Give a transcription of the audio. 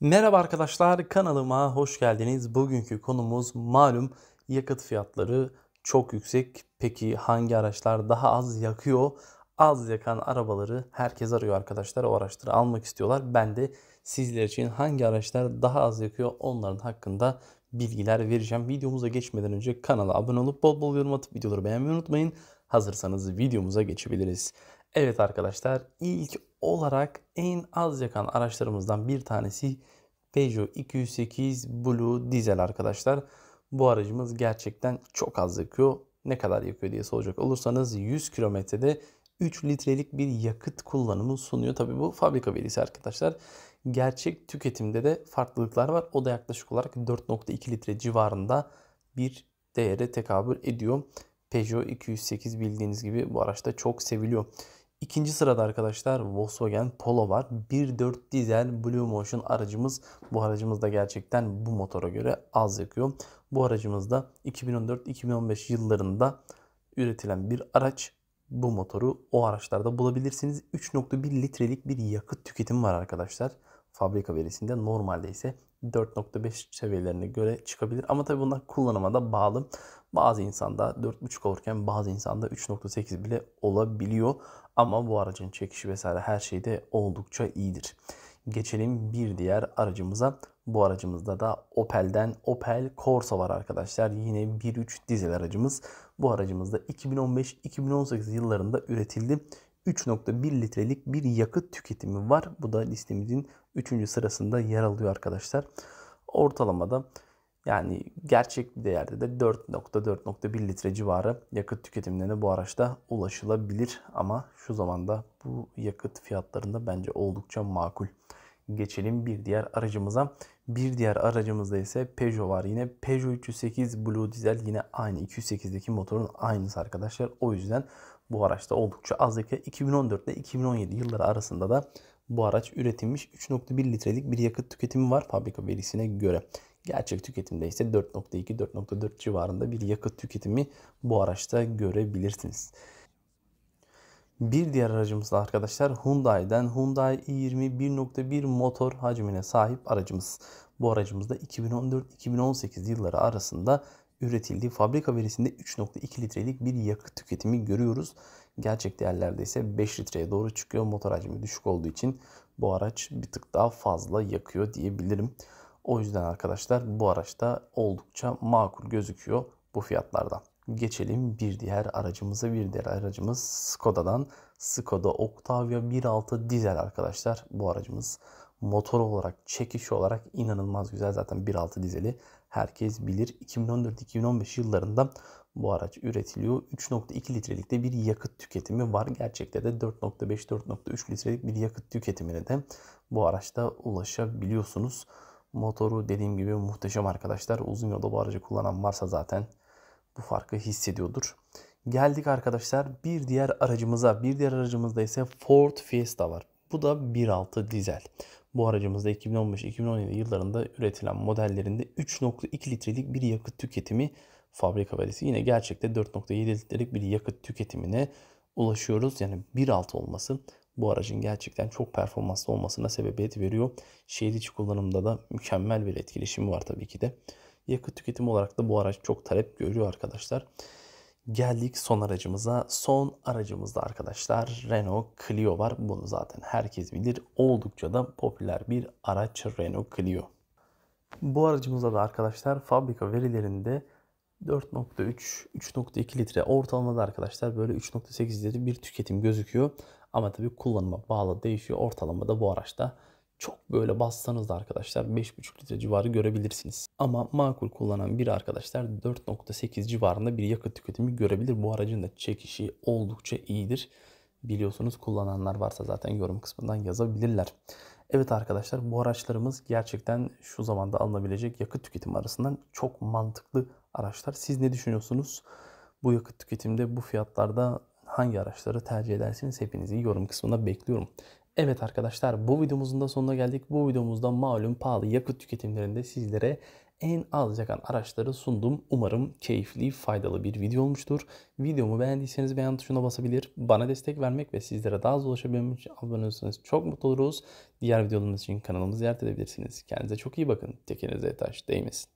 Merhaba arkadaşlar kanalıma hoş geldiniz. Bugünkü konumuz malum yakıt fiyatları çok yüksek. Peki hangi araçlar daha az yakıyor? Az yakan arabaları herkes arıyor arkadaşlar. O araçları almak istiyorlar. Ben de sizler için hangi araçlar daha az yakıyor onların hakkında bilgiler vereceğim. Videomuza geçmeden önce kanala abone olup bol bol yorum atıp videoları beğenmeyi unutmayın. Hazırsanız videomuza geçebiliriz. Evet arkadaşlar ilk olarak en az yakan araçlarımızdan bir tanesi Peugeot 208 Blue Diesel arkadaşlar. Bu aracımız gerçekten çok az yakıyor. Ne kadar yakıyor diye soracak olursanız 100 kilometrede 3 litrelik bir yakıt kullanımı sunuyor. Tabi bu fabrika verisi arkadaşlar. Gerçek tüketimde de farklılıklar var. O da yaklaşık olarak 4.2 litre civarında bir değere tekabül ediyor. Peugeot 208 bildiğiniz gibi bu araçta çok seviliyor. İkinci sırada arkadaşlar Volkswagen Polo var. 1.4 dizel Blue Motion aracımız. Bu aracımız da gerçekten bu motora göre az yakıyor. Bu aracımız da 2014-2015 yıllarında üretilen bir araç. Bu motoru o araçlarda bulabilirsiniz. 3.1 litrelik bir yakıt tüketimi var arkadaşlar. Fabrika verisinde normalde ise 4.5 seviyelerine göre çıkabilir. Ama tabi bunlar kullanıma da bağlı. Bazı insanda 4.5 olurken bazı insanda 3.8 bile olabiliyor. Ama bu aracın çekişi vesaire her şeyde oldukça iyidir. Geçelim bir diğer aracımıza. Bu aracımızda da Opel'den Opel Corsa var arkadaşlar. Yine 1.3 dizel aracımız. Bu aracımızda 2015-2018 yıllarında üretildi. 3.1 litrelik bir yakıt tüketimi var. Bu da listemizin 3. sırasında yer alıyor arkadaşlar. Ortalamada yani gerçek bir değerde de 4.4.1 litre civarı yakıt tüketimlerine bu araçta ulaşılabilir. Ama şu zamanda bu yakıt fiyatlarında bence oldukça makul. Geçelim bir diğer aracımıza. Bir diğer aracımızda ise Peugeot var. Yine Peugeot 308 Blue Diesel yine aynı 208'deki motorun aynısı arkadaşlar. O yüzden bu araçta oldukça az 2014 ile 2017 yılları arasında da bu araç üretilmiş 3.1 litrelik bir yakıt tüketimi var fabrika verisine göre. Gerçek tüketimde ise 4.2-4.4 civarında bir yakıt tüketimi bu araçta görebilirsiniz. Bir diğer aracımız da arkadaşlar Hyundai'den Hyundai i20 1.1 motor hacmine sahip aracımız. Bu aracımızda 2014-2018 yılları arasında üretildiği fabrika verisinde 3.2 litrelik bir yakıt tüketimi görüyoruz. Gerçek değerlerde ise 5 litreye doğru çıkıyor. Motor hacmi düşük olduğu için bu araç bir tık daha fazla yakıyor diyebilirim. O yüzden arkadaşlar bu araçta oldukça makul gözüküyor bu fiyatlardan. Geçelim bir diğer aracımıza. Bir diğer aracımız Skoda'dan. Skoda Octavia 1.6 dizel arkadaşlar. Bu aracımız motor olarak, çekiş olarak inanılmaz güzel. Zaten 1.6 dizeli herkes bilir. 2014-2015 yıllarında bu araç üretiliyor. 3.2 litrelik de bir yakıt tüketimi var. Gerçekte de 4.5-4.3 litrelik bir yakıt tüketimine de bu araçta ulaşabiliyorsunuz. Motoru dediğim gibi muhteşem arkadaşlar. Uzun yolda bu aracı kullanan varsa zaten bu farkı hissediyordur. Geldik arkadaşlar bir diğer aracımıza. Bir diğer aracımızda ise Ford Fiesta var. Bu da 1.6 dizel. Bu aracımızda 2015-2017 yıllarında üretilen modellerinde 3.2 litrelik bir yakıt tüketimi fabrika verisi yine gerçekte 4.7 litrelik bir yakıt tüketimine ulaşıyoruz. Yani 1.6 olması bu aracın gerçekten çok performanslı olmasına sebebiyet veriyor. Şehir içi kullanımda da mükemmel bir etkileşimi var tabii ki de. Yakıt tüketimi olarak da bu araç çok talep görüyor arkadaşlar. Geldik son aracımıza. Son aracımızda arkadaşlar Renault Clio var. Bunu zaten herkes bilir. Oldukça da popüler bir araç Renault Clio. Bu aracımızda da arkadaşlar fabrika verilerinde 4.3, 3.2 litre ortalamada arkadaşlar böyle 3.8 litre bir tüketim gözüküyor. Ama tabii kullanıma bağlı değişiyor. Ortalama da bu araçta çok böyle bassanız da arkadaşlar 5,5 litre civarı görebilirsiniz. Ama makul kullanan biri arkadaşlar 4,8 civarında bir yakıt tüketimi görebilir. Bu aracın da çekişi oldukça iyidir. Biliyorsunuz kullananlar varsa zaten yorum kısmından yazabilirler. Evet arkadaşlar bu araçlarımız gerçekten şu zamanda alınabilecek yakıt tüketimi arasından çok mantıklı araçlar. Siz ne düşünüyorsunuz? Bu yakıt tüketimde bu fiyatlarda hangi araçları tercih edersiniz hepinizi yorum kısmında bekliyorum. Evet arkadaşlar bu videomuzun da sonuna geldik. Bu videomuzda malum pahalı yakıt tüketimlerinde sizlere en az yakan araçları sundum. Umarım keyifli, faydalı bir video olmuştur. Videomu beğendiyseniz beğen tuşuna basabilir. Bana destek vermek ve sizlere daha hızlı ulaşabilmem için abone olursanız çok mutlu oluruz. Diğer videolarımız için kanalımızı ziyaret edebilirsiniz. Kendinize çok iyi bakın. Tekinize taş değmesin.